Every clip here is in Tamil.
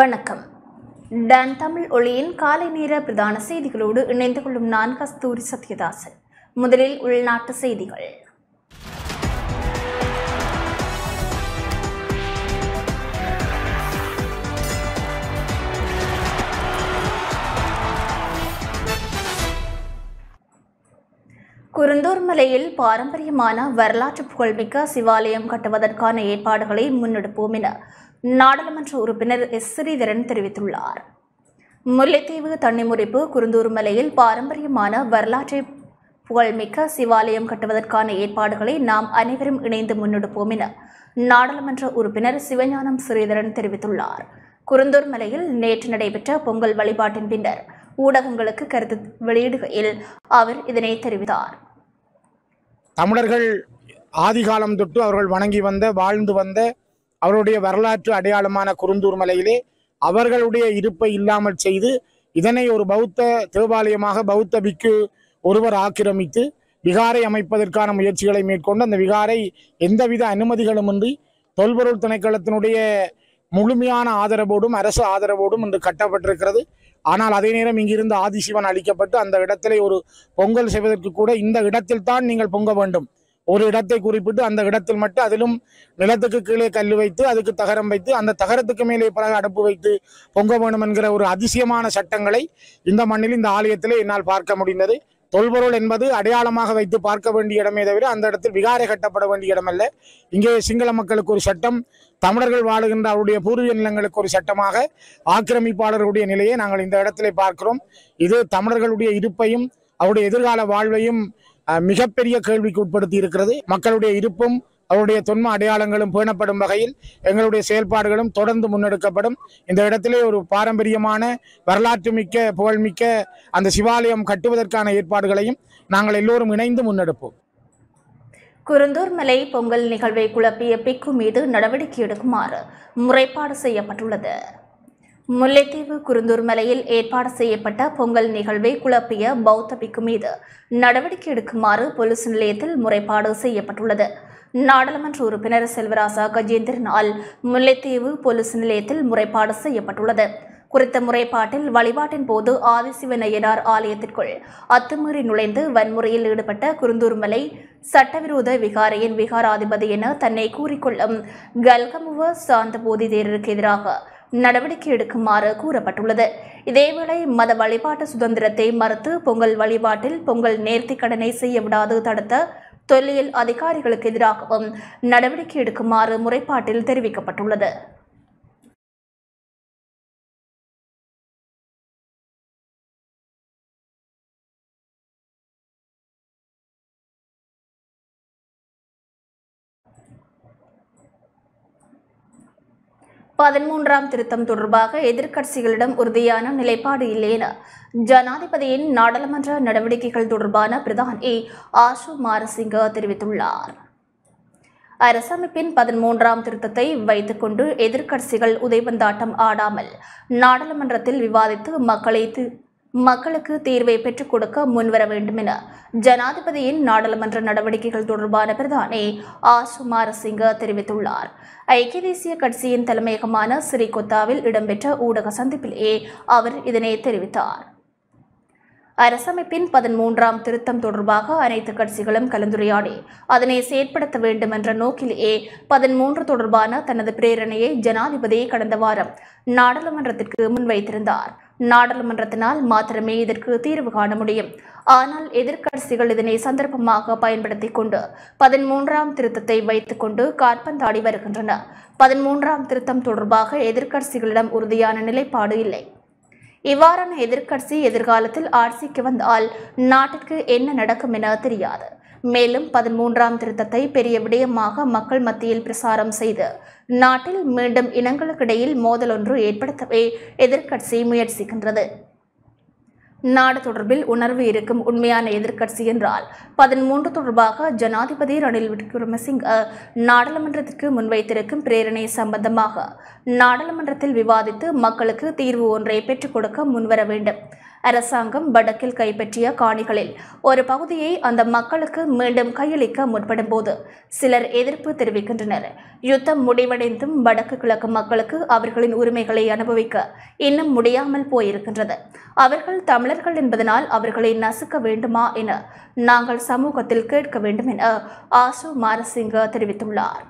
வணக்கம் டன் தமிழ் ஒளியின் காலை நேர பிரதான செய்திகளோடு இணைந்து கொள்ளும் நான் கஸ்தூரி சத்யதாசன் முதலில் உள்நாட்டு செய்திகள் குருந்தூர் மலையில் பாரம்பரியமான வரலாற்று புகழ்மிக்க சிவாலயம் கட்டுவதற்கான ஏற்பாடுகளை முன்னெடுப்போம் என நாடாளுமன்ற உறுப்பினர் எஸ் ஸ்ரீதரன் தெரிவித்துள்ளார் முல்லைத்தீவு தண்ணிமுறிப்பு குருந்தூர் மலையில் பாரம்பரியமான வரலாற்றை புகழ்மிக்க சிவாலயம் கட்டுவதற்கான ஏற்பாடுகளை நாம் அனைவரும் இணைந்து முன்னெடுப்போம் என நாடாளுமன்ற உறுப்பினர் சிவஞானம் ஸ்ரீதரன் தெரிவித்துள்ளார் குருந்தூர் மலையில் நேற்று நடைபெற்ற பொங்கல் வழிபாட்டின் பின்னர் ஊடகங்களுக்கு கருத்து வெளியிடுகையில் அவர் இதனை தெரிவித்தார் தமிழர்கள் ஆதிகாலம் தொட்டு அவர்கள் வணங்கி வந்த வாழ்ந்து வந்த அவருடைய வரலாற்று அடையாளமான குறுந்தூர் மலையிலே அவர்களுடைய இருப்பை இல்லாமல் செய்து இதனை ஒரு பௌத்த தேவாலயமாக பௌத்த பிக்கு ஒருவர் ஆக்கிரமித்து விகாரை அமைப்பதற்கான முயற்சிகளை மேற்கொண்டு அந்த விகாரை எந்தவித அனுமதிகளுமின்றி தொல்பொருள் திணைக்களத்தினுடைய முழுமையான ஆதரவோடும் அரசு ஆதரவோடும் இன்று கட்டப்பட்டிருக்கிறது ஆனால் அதே நேரம் இங்கிருந்து ஆதிசிவன் அளிக்கப்பட்டு அந்த இடத்திலே ஒரு பொங்கல் செய்வதற்கு கூட இந்த இடத்தில் தான் நீங்கள் பொங்க வேண்டும் ஒரு இடத்தை குறிப்பிட்டு அந்த இடத்தில் மட்டும் அதிலும் நிலத்துக்கு கீழே கல் வைத்து அதுக்கு தகரம் வைத்து அந்த தகரத்துக்கு மேலே பிறகு அடுப்பு வைத்து பொங்க வேணும் என்கிற ஒரு அதிசயமான சட்டங்களை இந்த மண்ணில் இந்த ஆலயத்திலே என்னால் பார்க்க முடிந்தது தொல்பொருள் என்பது அடையாளமாக வைத்து பார்க்க வேண்டிய இடமே தவிர அந்த இடத்தில் விகாரை கட்டப்பட வேண்டிய இடமல்ல இங்கே சிங்கள மக்களுக்கு ஒரு சட்டம் தமிழர்கள் வாழுகின்ற அவருடைய பூர்வீக நிலங்களுக்கு ஒரு சட்டமாக ஆக்கிரமிப்பாளர்களுடைய நிலையை நாங்கள் இந்த இடத்திலே பார்க்கிறோம் இது தமிழர்களுடைய இருப்பையும் அவருடைய எதிர்கால வாழ்வையும் மிகப்பெரிய கேள்விக்கு உட்படுத்தி இருக்கிறது மக்களுடைய இருப்பும் அவருடைய தொன்ம அடையாளங்களும் பேணப்படும் வகையில் எங்களுடைய செயல்பாடுகளும் தொடர்ந்து முன்னெடுக்கப்படும் இந்த இடத்திலே ஒரு பாரம்பரியமான வரலாற்று மிக்க புகழ்மிக்க அந்த சிவாலயம் கட்டுவதற்கான ஏற்பாடுகளையும் நாங்கள் எல்லோரும் இணைந்து முன்னெடுப்போம் குறுந்தூர் மலை பொங்கல் நிகழ்வை குழப்பிய பிக்கு மீது நடவடிக்கை எடுக்குமாறு முறைப்பாடு செய்யப்பட்டுள்ளது முல்லைத்தீவு குருந்தூர் மலையில் ஏற்பாடு செய்யப்பட்ட பொங்கல் நிகழ்வை குழப்பிய பௌத்த பிக்கு மீது நடவடிக்கை எடுக்குமாறு போலீஸ் நிலையத்தில் முறைப்பாடு செய்யப்பட்டுள்ளது நாடாளுமன்ற உறுப்பினர் செல்வராசா கஜேந்திரனால் முல்லைத்தீவு போலீஸ் நிலையத்தில் முறைப்பாடு செய்யப்பட்டுள்ளது குறித்த முறைப்பாட்டில் வழிபாட்டின் போது ஆதிசிவ நயனார் ஆலயத்திற்குள் அத்துமீறி நுழைந்து வன்முறையில் ஈடுபட்ட குருந்தூர்மலை சட்டவிரோத விகாரையின் விகாராதிபதி என தன்னை கூறிக்கொள்ளும் கல்கமுவ சாந்த போதி தேரருக்கு எதிராக நடவடிக்கை எடுக்குமாறு கூறப்பட்டுள்ளது இதேவேளை மத வழிபாட்டு சுதந்திரத்தை மறுத்து பொங்கல் வழிபாட்டில் பொங்கல் நேர்த்தி கடனை செய்ய விடாது தடுத்த தொல்லியல் அதிகாரிகளுக்கு எதிராகவும் நடவடிக்கை எடுக்குமாறு முறைப்பாட்டில் தெரிவிக்கப்பட்டுள்ளது பதிமூன்றாம் திருத்தம் தொடர்பாக எதிர்க்கட்சிகளிடம் உறுதியான நிலைப்பாடு இல்லை என ஜனாதிபதியின் நாடாளுமன்ற நடவடிக்கைகள் தொடர்பான பிரதான் ஏ ஆஷு மாரசிங்க தெரிவித்துள்ளார் அரசமைப்பின் பதிமூன்றாம் திருத்தத்தை வைத்துக்கொண்டு எதிர்க்கட்சிகள் உதைவந்தாட்டம் ஆடாமல் நாடாளுமன்றத்தில் விவாதித்து மக்களை மக்களுக்கு தீர்வை பெற்றுக் கொடுக்க முன்வர வேண்டும் என ஜனாதிபதியின் நாடாளுமன்ற நடவடிக்கைகள் தொடர்பான பிரதானி ஆ சுமாரசிங்க தெரிவித்துள்ளார் ஐக்கிய தேசிய கட்சியின் தலைமையகமான சிறிகொத்தாவில் இடம்பெற்ற ஊடக சந்திப்பிலேயே அவர் இதனை தெரிவித்தார் அரசமைப்பின் பதிமூன்றாம் திருத்தம் தொடர்பாக அனைத்து கட்சிகளும் கலந்துரையாடி அதனை செயற்படுத்த வேண்டும் என்ற நோக்கிலேயே பதிமூன்று தொடர்பான தனது பிரேரணையை ஜனாதிபதி கடந்த வாரம் நாடாளுமன்றத்திற்கு முன்வைத்திருந்தார் நாடாளுமன்றத்தினால் மாத்திரமே இதற்கு தீர்வு காண முடியும் ஆனால் எதிர்க்கட்சிகள் இதனை சந்தர்ப்பமாக பயன்படுத்திக் கொண்டு பதிமூன்றாம் திருத்தத்தை வைத்துக் கொண்டு காற்பந்தாடி வருகின்றன பதிமூன்றாம் திருத்தம் தொடர்பாக எதிர்க்கட்சிகளிடம் உறுதியான நிலைப்பாடு இல்லை இவ்வாறான எதிர்க்கட்சி எதிர்காலத்தில் ஆட்சிக்கு வந்தால் நாட்டிற்கு என்ன நடக்கும் என தெரியாது மேலும் பதிமூன்றாம் திருத்தத்தை பெரிய விடயமாக மக்கள் மத்தியில் பிரசாரம் செய்து நாட்டில் மீண்டும் இனங்களுக்கிடையில் மோதலொன்று ஏற்படுத்தவே எதிர்கட்சி முயற்சிக்கின்றது நாடு தொடர்பில் உணர்வு இருக்கும் உண்மையான எதிர்க்கட்சி என்றால் பதிமூன்று தொடர்பாக ஜனாதிபதி ரணில் விக்ரமசிங்க நாடாளுமன்றத்திற்கு முன்வைத்திருக்கும் பிரேரணை சம்பந்தமாக நாடாளுமன்றத்தில் விவாதித்து மக்களுக்கு தீர்வு ஒன்றை பெற்றுக் கொடுக்க முன்வர வேண்டும் அரசாங்கம் வடக்கில் கைப்பற்றிய காணிகளில் ஒரு பகுதியை அந்த மக்களுக்கு மீண்டும் கையளிக்க முற்படும் போது சிலர் எதிர்ப்பு தெரிவிக்கின்றனர் யுத்தம் முடிவடைந்தும் வடக்கு கிழக்கு மக்களுக்கு அவர்களின் உரிமைகளை அனுபவிக்க இன்னும் முடியாமல் போயிருக்கின்றது அவர்கள் தமிழர்கள் என்பதனால் அவர்களை நசுக்க வேண்டுமா என நாங்கள் சமூகத்தில் கேட்க வேண்டும் என ஆசு மாரசிங்க தெரிவித்துள்ளார்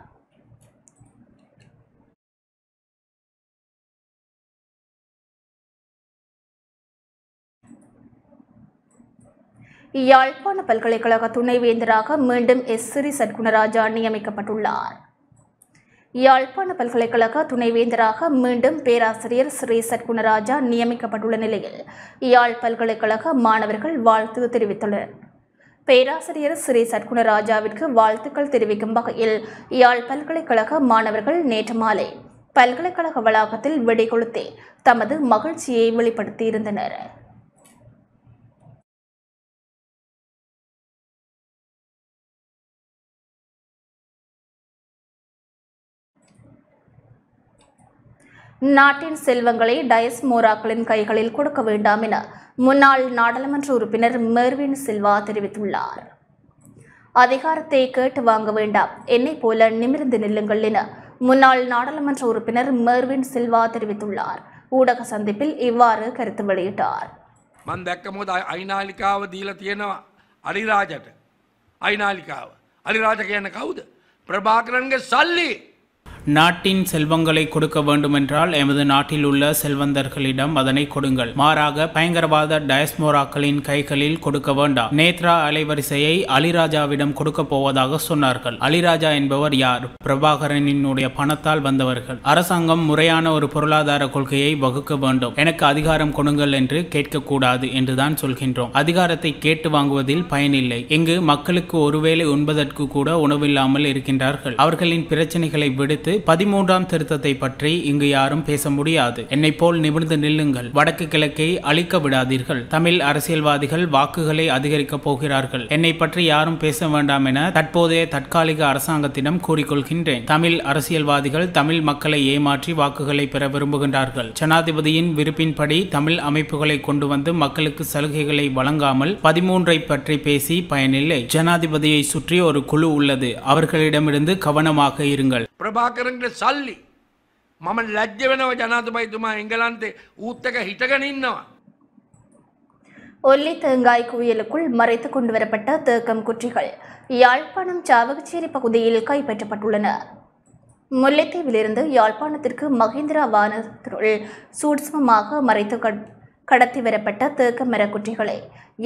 யாழ்ப்பாண பல்கலைக்கழக துணைவேந்தராக மீண்டும் எஸ் சிறி சத்குணராஜா நியமிக்கப்பட்டுள்ளார் யாழ்ப்பாண பல்கலைக்கழக துணைவேந்தராக மீண்டும் பேராசிரியர் ஸ்ரீ சத்குணராஜா நியமிக்கப்பட்டுள்ள நிலையில் யாழ் பல்கலைக்கழக மாணவர்கள் வாழ்த்து தெரிவித்துள்ளனர் பேராசிரியர் ஸ்ரீ சத்குணராஜாவிற்கு வாழ்த்துக்கள் தெரிவிக்கும் வகையில் யாழ் பல்கலைக்கழக மாணவர்கள் நேற்று மாலை பல்கலைக்கழக வளாகத்தில் வெடிகொளுத்தே தமது மகிழ்ச்சியை வெளிப்படுத்தியிருந்தனர் நாட்டின் செல்வங்களை டயஸ் மோராக்களின் கைகளில் கொடுக்க வேண்டாம் என முன்னாள் நாடாளுமன்ற உறுப்பினர் மெர்வின் சில்வா தெரிவித்துள்ளார் அதிகாரத்தை கேட்டு வாங்க வேண்டாம் என்னை போல நிமிர்ந்து நில்லுங்கள் என முன்னாள் நாடாளுமன்ற உறுப்பினர் மெர்வின் சில்வா தெரிவித்துள்ளார் ஊடக சந்திப்பில் இவ்வாறு கருத்து வெளியிட்டார் ஐநாலிக்காவ தீல තියෙනවා අරිරාජට අයිනාලිකාව අරිරාජ කියන நாட்டின் செல்வங்களை கொடுக்க வேண்டுமென்றால் எமது நாட்டில் உள்ள செல்வந்தர்களிடம் அதனை கொடுங்கள் மாறாக பயங்கரவாத டயஸ்மோராக்களின் கைகளில் கொடுக்க வேண்டாம் நேத்ரா அலைவரிசையை அலிராஜாவிடம் கொடுக்க போவதாக சொன்னார்கள் அலிராஜா என்பவர் யார் பிரபாகரனினுடைய பணத்தால் வந்தவர்கள் அரசாங்கம் முறையான ஒரு பொருளாதார கொள்கையை வகுக்க வேண்டும் எனக்கு அதிகாரம் கொடுங்கள் என்று கேட்கக்கூடாது என்றுதான் சொல்கின்றோம் அதிகாரத்தை கேட்டு வாங்குவதில் பயனில்லை இங்கு மக்களுக்கு ஒருவேளை உண்பதற்கு கூட உணவில்லாமல் இருக்கின்றார்கள் அவர்களின் பிரச்சனைகளை விடுத்து குறித்து பதிமூன்றாம் திருத்தத்தை பற்றி இங்கு யாரும் பேச முடியாது என்னை போல் நிமிர்ந்து நில்லுங்கள் வடக்கு கிழக்கை அழிக்க விடாதீர்கள் தமிழ் அரசியல்வாதிகள் வாக்குகளை அதிகரிக்கப் போகிறார்கள் என்னை பற்றி யாரும் பேச வேண்டாம் என தற்போதைய தற்காலிக அரசாங்கத்திடம் கூறிக்கொள்கின்றேன் தமிழ் அரசியல்வாதிகள் தமிழ் மக்களை ஏமாற்றி வாக்குகளை பெற விரும்புகின்றார்கள் ஜனாதிபதியின் விருப்பின்படி தமிழ் அமைப்புகளை கொண்டு வந்து மக்களுக்கு சலுகைகளை வழங்காமல் பதிமூன்றை பற்றி பேசி பயனில்லை ஜனாதிபதியை சுற்றி ஒரு குழு உள்ளது அவர்களிடமிருந்து கவனமாக இருங்கள் பிரபாக කරනට සල්ලි මම ලැජ්ජ වෙනව ජනාතපයිතුමා එංගලන්තේ ඌත්තක හිටගෙන ඉන්නවා. ஒல்லி தேங்காய் குவியலுக்குள் மறைத்து கொண்டு வரப்பட்ட தேக்கம் குற்றிகள் யாழ்ப்பாணம் சாவகச்சேரி பகுதியில் கைப்பற்றப்பட்டுள்ளன முல்லைத்தீவிலிருந்து யாழ்ப்பாணத்திற்கு மகேந்திரா வானத்திற்குள் சூட்சமமாக மறைத்து கடத்தி வரப்பட்ட தேக்க மரக்குற்றிகளை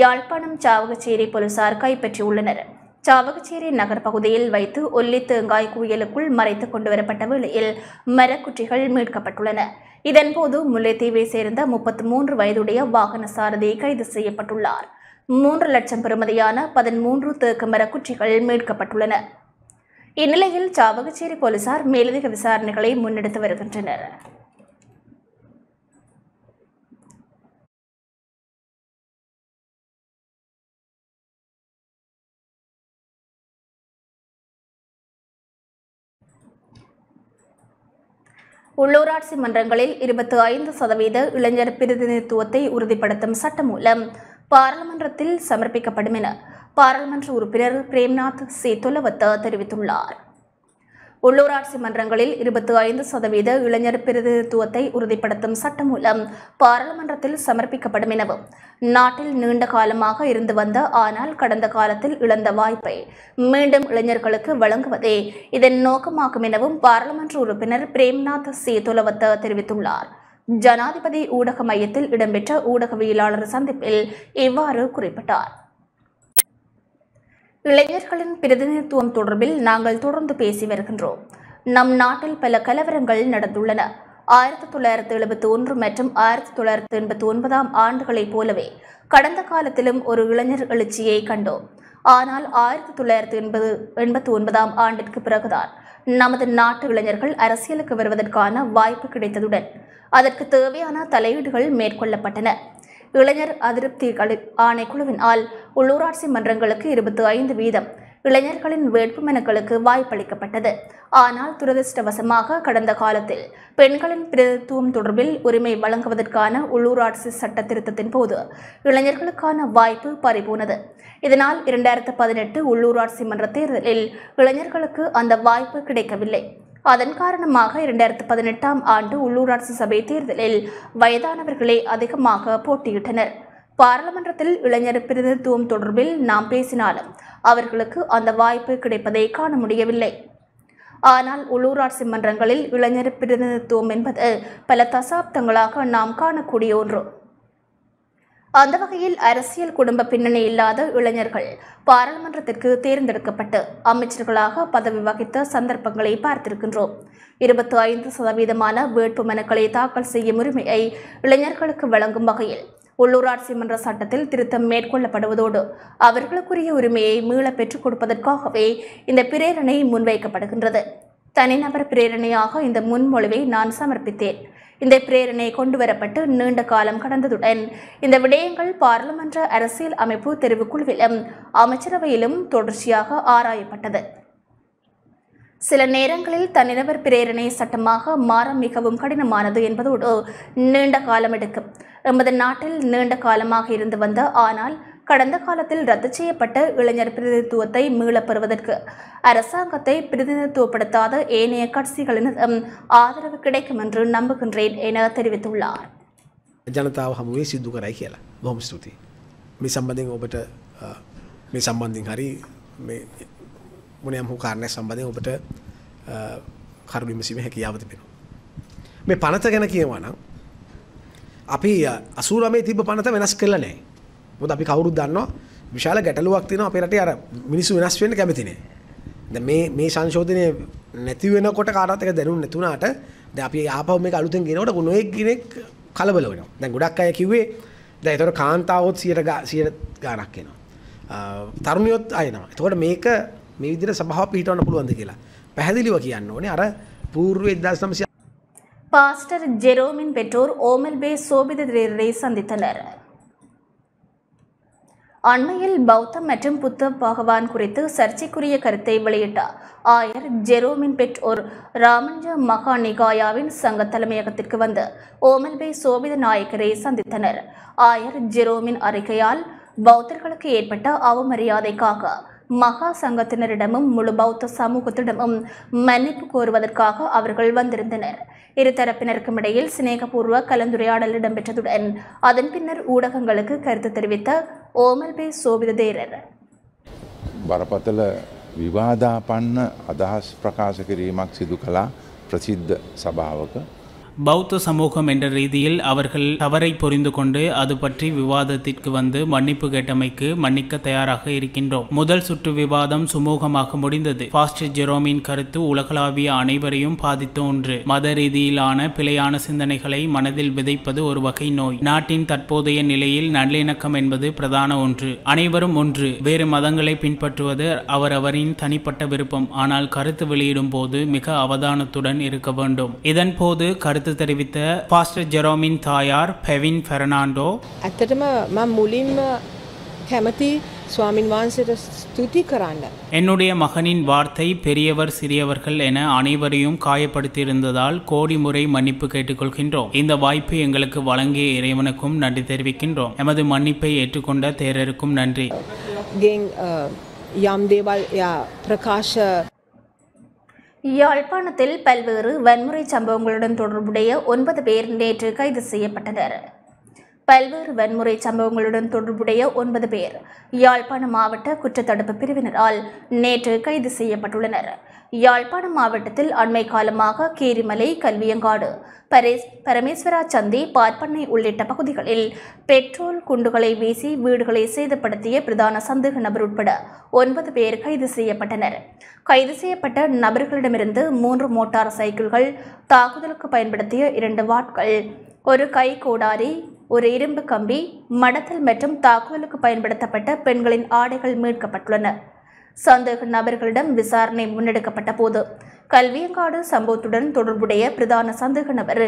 யாழ்ப்பாணம் சாவகச்சேரி போலீசார் கைப்பற்றியுள்ளனர் சாவகச்சேரி நகர் பகுதியில் வைத்து ஒல்லி தேங்காய் குவியலுக்குள் மறைத்து கொண்டு வரப்பட்ட வேளையில் மரக்குற்றிகள் மீட்கப்பட்டுள்ளன இதன்போது முல்லைத்தீவை சேர்ந்த முப்பத்தி மூன்று வயதுடைய வாகன சாரதி கைது செய்யப்பட்டுள்ளார் மூன்று லட்சம் பெறுமதியான பதிமூன்று தேக்கு மரக்குற்றிகள் மீட்கப்பட்டுள்ளன இந்நிலையில் சாவகச்சேரி போலீசார் மேலதிக விசாரணைகளை முன்னெடுத்து வருகின்றனர் உள்ளூராட்சி மன்றங்களில் இருபத்தி ஐந்து சதவீத இளைஞர் பிரதிநிதித்துவத்தை உறுதிப்படுத்தும் சட்டமூலம் பாராளுமன்றத்தில் சமர்ப்பிக்கப்படும் என பாராளுமன்ற உறுப்பினர் பிரேம்நாத் சி தொலவத்த தெரிவித்துள்ளார் உள்ளூராட்சி மன்றங்களில் இருபத்தி ஐந்து சதவீத இளைஞர் பிரதிநிதித்துவத்தை உறுதிப்படுத்தும் சட்டம் மூலம் பாராளுமன்றத்தில் சமர்ப்பிக்கப்படும் எனவும் நாட்டில் நீண்ட காலமாக இருந்து வந்த ஆனால் கடந்த காலத்தில் இழந்த வாய்ப்பை மீண்டும் இளைஞர்களுக்கு வழங்குவதே இதன் நோக்கமாகும் எனவும் பாராளுமன்ற உறுப்பினர் பிரேம்நாத் சி துலவத்த தெரிவித்துள்ளார் ஜனாதிபதி ஊடக மையத்தில் இடம்பெற்ற ஊடகவியலாளர் சந்திப்பில் இவ்வாறு குறிப்பிட்டார் இளைஞர்களின் பிரதிநிதித்துவம் தொடர்பில் நாங்கள் தொடர்ந்து பேசி வருகின்றோம் நம் நாட்டில் பல கலவரங்கள் நடந்துள்ளன ஆயிரத்தி தொள்ளாயிரத்து எழுபத்தி ஒன்று மற்றும் ஆயிரத்தி தொள்ளாயிரத்து எண்பத்தி ஒன்பதாம் ஆண்டுகளைப் போலவே கடந்த காலத்திலும் ஒரு இளைஞர் எழுச்சியை கண்டோம் ஆனால் ஆயிரத்தி தொள்ளாயிரத்து எண்பது எண்பத்தி ஒன்பதாம் ஆண்டிற்கு பிறகுதான் நமது நாட்டு இளைஞர்கள் அரசியலுக்கு வருவதற்கான வாய்ப்பு கிடைத்ததுடன் அதற்கு தேவையான தலையீடுகள் மேற்கொள்ளப்பட்டன இளைஞர் அதிருப்தி ஆணைக்குழுவினால் உள்ளூராட்சி மன்றங்களுக்கு இருபத்தி ஐந்து வீதம் இளைஞர்களின் வேட்புமனுக்களுக்கு வாய்ப்பளிக்கப்பட்டது ஆனால் துரதிருஷ்டவசமாக கடந்த காலத்தில் பெண்களின் பிரதித்துவம் தொடர்பில் உரிமை வழங்குவதற்கான உள்ளூராட்சி சட்ட திருத்தத்தின் போது இளைஞர்களுக்கான வாய்ப்பு பறிபோனது இதனால் இரண்டாயிரத்து பதினெட்டு உள்ளூராட்சி மன்ற தேர்தலில் இளைஞர்களுக்கு அந்த வாய்ப்பு கிடைக்கவில்லை அதன் காரணமாக இரண்டாயிரத்து பதினெட்டாம் ஆண்டு உள்ளூராட்சி சபை தேர்தலில் வயதானவர்களே அதிகமாக போட்டியிட்டனர் பாராளுமன்றத்தில் இளைஞர் பிரதிநிதித்துவம் தொடர்பில் நாம் பேசினாலும் அவர்களுக்கு அந்த வாய்ப்பு கிடைப்பதை காண முடியவில்லை ஆனால் உள்ளூராட்சி மன்றங்களில் இளைஞர் பிரதிநிதித்துவம் என்பது பல தசாப்தங்களாக நாம் காணக்கூடிய ஒன்று அந்த வகையில் அரசியல் குடும்ப பின்னணி இல்லாத இளைஞர்கள் பாராளுமன்றத்திற்கு தேர்ந்தெடுக்கப்பட்டு அமைச்சர்களாக பதவி வகித்த சந்தர்ப்பங்களை பார்த்திருக்கின்றோம் இருபத்தி ஐந்து சதவீதமான வேட்பு மனுக்களை தாக்கல் செய்யும் உரிமையை இளைஞர்களுக்கு வழங்கும் வகையில் உள்ளூராட்சி மன்ற சட்டத்தில் திருத்தம் மேற்கொள்ளப்படுவதோடு அவர்களுக்குரிய உரிமையை மீள பெற்றுக் கொடுப்பதற்காகவே இந்த பிரேரணை முன்வைக்கப்படுகின்றது தனிநபர் பிரேரணையாக இந்த முன்மொழிவை நான் சமர்ப்பித்தேன் இந்த பிரேரணை வரப்பட்டு நீண்ட காலம் கடந்ததுடன் இந்த விடயங்கள் பாராளுமன்ற அரசியல் அமைப்பு தெரிவுக்குழுவிலும் அமைச்சரவையிலும் தொடர்ச்சியாக ஆராயப்பட்டது சில நேரங்களில் தனிநபர் பிரேரணை சட்டமாக மாற மிகவும் கடினமானது என்பதோடு நீண்ட காலம் எடுக்கும் எமது நாட்டில் நீண்ட காலமாக இருந்து வந்த ஆனால் கடந்த காலத்தில் ரத்து செய்யப்பட்ட இளைஞர் பிரதிநிதித்துவத்தை மீளப்பெறுவதற்கு அரசாங்கத்தை பிரதிநிதித்துவப்படுத்தாத ஏனைய கட்சிகளினதும் ஆதரவு கிடைக்கும் என்று நம்புகின்றேன் என தெரிவித்துள்ளார் ජනතාව හමුවේ සිද්දු කරයි කියලා බොහොම ස්තුතියි මේ සම්බඳධින් ඔබට මේ සම්බන්ධින් හරි මොනයම් හෝ කාරණය සම්බඳධය ඔබට කරුලිමසිම හැකියාව තිබෙන මේ පනත ගැන කියවනම් අපි අසූරමේ තිබ පනත වෙනස් කරලා නෑ මොද අපි කවුරු දන්නවා විශාල ගැටලුවක් තින අප රට අර මිනිස්සු වෙනස් වෙන්න කැමතිනේ ද මේ මේ සංශෝධනය නැතිවෙන කොට කාරත්තක දැනුම් නැතුනාට ද අපි ආපව මේ අලුතෙන් ගෙනවට ගුණුවක් ගෙනෙක් කලබල වෙන දැන් ගොඩක් අය කිව්වේ ද එතොට කාන්තාවොත් සියට සියට ගානක් එනවා තරුණයොත් අයනවා එතකොට මේක මේ විදිර සභහ පිහිටවන්න පුළුවන්ද කියලා පැහැදිලිව කියන්න ඕනේ අර පූර්ුව එදදාස්නමසි பாஸ்டர் ஜெரோமின் பெற்றோர் ஓமல் பே சோபித திரேரரை சந்தித்தனர் அண்மையில் பௌத்தம் மற்றும் புத்த பகவான் குறித்து சர்ச்சைக்குரிய கருத்தை வெளியிட்டார் ஆயர் ஜெரோமின் பெட் ஒரு ராமஞ்ச மகா நிகாயாவின் சங்க தலைமையகத்திற்கு வந்து ஓமல்பே சோபித நாயக்கரை சந்தித்தனர் ஆயர் ஜெரோமின் அறிக்கையால் பௌத்தர்களுக்கு ஏற்பட்ட அவமரியாதைக்காக மகா சங்கத்தினரிடமும் முழு பௌத்த சமூகத்திடமும் மன்னிப்பு கோருவதற்காக அவர்கள் வந்திருந்தனர் இருதரப்பினருக்கும் இடையில் சிநேகபூர்வ கலந்துரையாடல் இடம்பெற்றதுடன் அதன் பின்னர் ஊடகங்களுக்கு கருத்து தெரிவித்த ඕමල්පේ සෝබිද දේරර. බරපතල විවාදාපන්න අදහස් ප්‍රකාශ කිරීමක් සිදු කළා ප්‍රසිද්ධ සභාවක பௌத்த சமூகம் என்ற ரீதியில் அவர்கள் தவறை புரிந்து கொண்டு அது பற்றி விவாதத்திற்கு வந்து மன்னிப்பு கேட்டமைக்கு மன்னிக்க தயாராக இருக்கின்றோம் முதல் சுற்று விவாதம் சுமூகமாக முடிந்தது பாஸ்டர் ஜெரோமின் கருத்து உலகளாவிய அனைவரையும் பாதித்த ஒன்று மத ரீதியிலான பிழையான சிந்தனைகளை மனதில் விதைப்பது ஒரு வகை நோய் நாட்டின் தற்போதைய நிலையில் நல்லிணக்கம் என்பது பிரதான ஒன்று அனைவரும் ஒன்று வேறு மதங்களை பின்பற்றுவது அவரவரின் தனிப்பட்ட விருப்பம் ஆனால் கருத்து வெளியிடும் போது மிக அவதானத்துடன் இருக்க வேண்டும் இதன் போது கருத்து கருத்து தெரிவித்த பாஸ்டர் ஜெரோமின் தாயார் பெவின் பெர்னாண்டோ ඇත්තටම මම முலிம் කැමති என்னுடைய மகனின் வார்த்தை பெரியவர் சிறியவர்கள் என அனைவரையும் காயப்படுத்தியிருந்ததால் கோடி முறை மன்னிப்பு கேட்டுக்கொள்கின்றோம் இந்த வாய்ப்பை எங்களுக்கு வழங்கிய இறைவனுக்கும் நன்றி தெரிவிக்கின்றோம் எமது மன்னிப்பை ஏற்றுக்கொண்ட தேரருக்கும் நன்றி ගෙන් යම් දේවල් එයා யாழ்ப்பாணத்தில் பல்வேறு வன்முறை சம்பவங்களுடன் தொடர்புடைய ஒன்பது பேர் நேற்று கைது செய்யப்பட்டனர் பல்வேறு வன்முறை சம்பவங்களுடன் தொடர்புடைய ஒன்பது பேர் யாழ்ப்பாணம் மாவட்ட குற்றத்தடுப்பு பிரிவினரால் நேற்று கைது செய்யப்பட்டுள்ளனர் யாழ்ப்பாணம் மாவட்டத்தில் அண்மை காலமாக கீரிமலை கல்வியங்காடு பரேஸ் பரமேஸ்வரா சந்தி பார்ப்பண்ணை உள்ளிட்ட பகுதிகளில் பெட்ரோல் குண்டுகளை வீசி வீடுகளை சேதப்படுத்திய பிரதான சந்தேக நபர் உட்பட ஒன்பது பேர் கைது செய்யப்பட்டனர் கைது செய்யப்பட்ட நபர்களிடமிருந்து மூன்று மோட்டார் சைக்கிள்கள் தாக்குதலுக்கு பயன்படுத்திய இரண்டு வாட்கள் ஒரு கை கோடாரி ஒரு இரும்பு கம்பி மடத்தல் மற்றும் தாக்குதலுக்கு பயன்படுத்தப்பட்ட பெண்களின் ஆடைகள் மீட்கப்பட்டுள்ளன சந்தேக நபர்களிடம் விசாரணை முன்னெடுக்கப்பட்ட போது கல்வியங்காடு சம்பவத்துடன் தொடர்புடைய பிரதான சந்தேக நபர்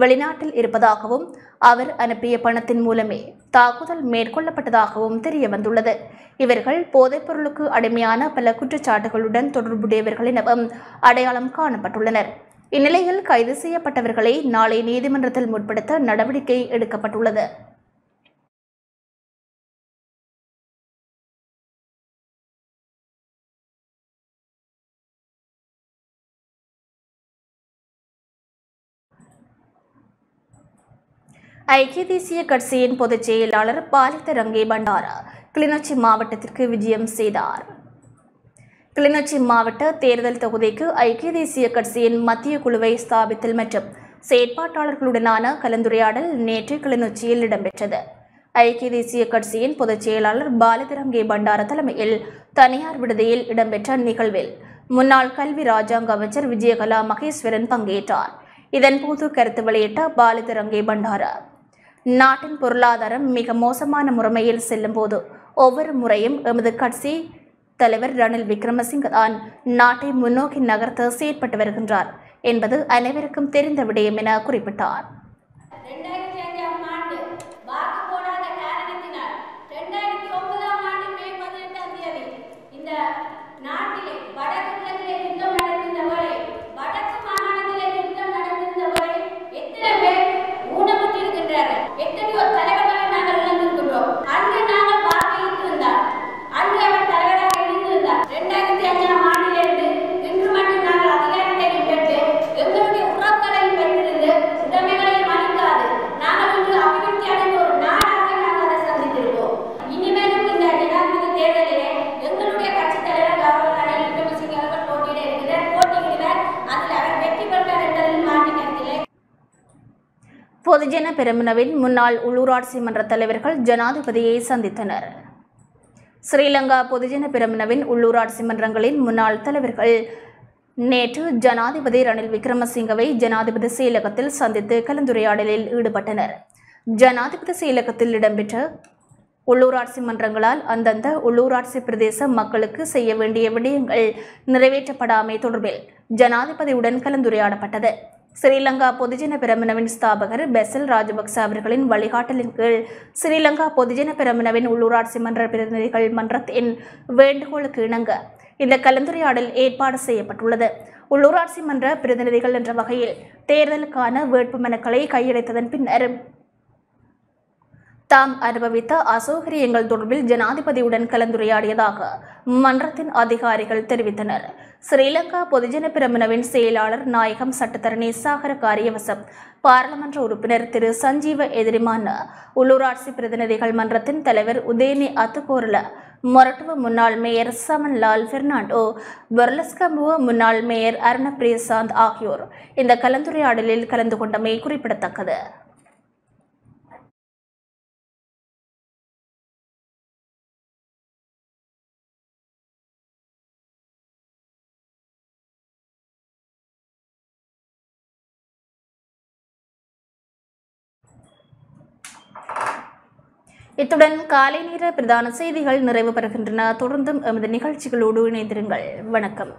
வெளிநாட்டில் இருப்பதாகவும் அவர் அனுப்பிய பணத்தின் மூலமே தாக்குதல் மேற்கொள்ளப்பட்டதாகவும் தெரிய வந்துள்ளது இவர்கள் போதைப்பொருளுக்கு அடிமையான பல குற்றச்சாட்டுகளுடன் தொடர்புடையவர்கள் எனவும் அடையாளம் காணப்பட்டுள்ளனர் இந்நிலையில் கைது செய்யப்பட்டவர்களை நாளை நீதிமன்றத்தில் முற்படுத்த நடவடிக்கை எடுக்கப்பட்டுள்ளது ஐக்கிய தேசிய கட்சியின் பொதுச் செயலாளர் பாலித்த ரங்கே பண்டாரா கிளிநொச்சி மாவட்டத்திற்கு விஜயம் செய்தார் கிளிநொச்சி மாவட்ட தேர்தல் தொகுதிக்கு ஐக்கிய தேசிய கட்சியின் மத்திய குழுவை ஸ்தாபித்தல் மற்றும் செயற்பாட்டாளர்களுடனான கலந்துரையாடல் நேற்று கிளிநொச்சியில் இடம்பெற்றது ஐக்கிய தேசிய கட்சியின் பொதுச் செயலாளர் பாலதிரங்கே பண்டார தலைமையில் தனியார் விடுதியில் இடம்பெற்ற நிகழ்வில் முன்னாள் கல்வி ராஜாங்க அமைச்சர் விஜயகலா மகேஸ்வரன் பங்கேற்றார் இதன்போது கருத்து வெளியிட்ட பாலதிரங்கே பண்டாரா நாட்டின் பொருளாதாரம் மிக மோசமான முறைமையில் செல்லும்போது ஒவ்வொரு முறையும் எமது கட்சி தலைவர் ரணில் விக்ரமசிங்க தான் நாட்டை முன்னோக்கி நகர்த்த செயற்பட்டு வருகின்றார் என்பது அனைவருக்கும் தெரிந்த விடயம் என குறிப்பிட்டார் பெருமனவின் முன்னாள் உள்ளூராட்சி மன்ற தலைவர்கள் ஜனாதிபதியை சந்தித்தனர் ஸ்ரீலங்கா பொதுஜன பெருமினவின் உள்ளூராட்சி மன்றங்களின் முன்னாள் தலைவர்கள் நேற்று ஜனாதிபதி ரணில் விக்ரமசிங்கவை ஜனாதிபதி செயலகத்தில் சந்தித்து கலந்துரையாடலில் ஈடுபட்டனர் ஜனாதிபதி செயலகத்தில் இடம்பெற்ற உள்ளூராட்சி மன்றங்களால் அந்தந்த உள்ளூராட்சி பிரதேச மக்களுக்கு செய்ய வேண்டிய விடயங்கள் நிறைவேற்றப்படாமை தொடர்பில் ஜனாதிபதியுடன் கலந்துரையாடப்பட்டது ஸ்ரீலங்கா பொதுஜன பெரமுனவின் ஸ்தாபகர் பெசல் ராஜபக்ச அவர்களின் வழிகாட்டலின் கீழ் ஸ்ரீலங்கா பொதுஜன பெரமுனவின் உள்ளூராட்சி மன்ற பிரதிநிதிகள் மன்றத்தின் வேண்டுகோளுக்கு இணங்க இந்த கலந்துரையாடல் ஏற்பாடு செய்யப்பட்டுள்ளது உள்ளூராட்சி மன்ற பிரதிநிதிகள் என்ற வகையில் தேர்தலுக்கான வேட்புமனுக்களை கையளித்ததன் பின்னர் தாம் அனுபவித்த அசௌகரியங்கள் தொடர்பில் ஜனாதிபதியுடன் கலந்துரையாடியதாக மன்றத்தின் அதிகாரிகள் தெரிவித்தனர் ஸ்ரீலங்கா பொதுஜன பிரமணவின் செயலாளர் நாயகம் சட்டத்தரணி சாகர காரியவசம் பாராளுமன்ற உறுப்பினர் திரு சஞ்சீவ எதிரிமான உள்ளூராட்சி பிரதிநிதிகள் மன்றத்தின் தலைவர் உதயனி அத்துகோர்ல மொரட்டுவ முன்னாள் மேயர் சமன் லால் பெர்னாண்டோ பெர்லஸ்கம்புவ முன்னாள் மேயர் அருண பிரசாந்த் ஆகியோர் இந்த கலந்துரையாடலில் கலந்து கொண்டமை குறிப்பிடத்தக்கது இத்துடன் காலை நேர பிரதான செய்திகள் நிறைவு பெறுகின்றன தொடர்ந்தும் எமது நிகழ்ச்சிகளோடு இணைந்திருங்கள் வணக்கம்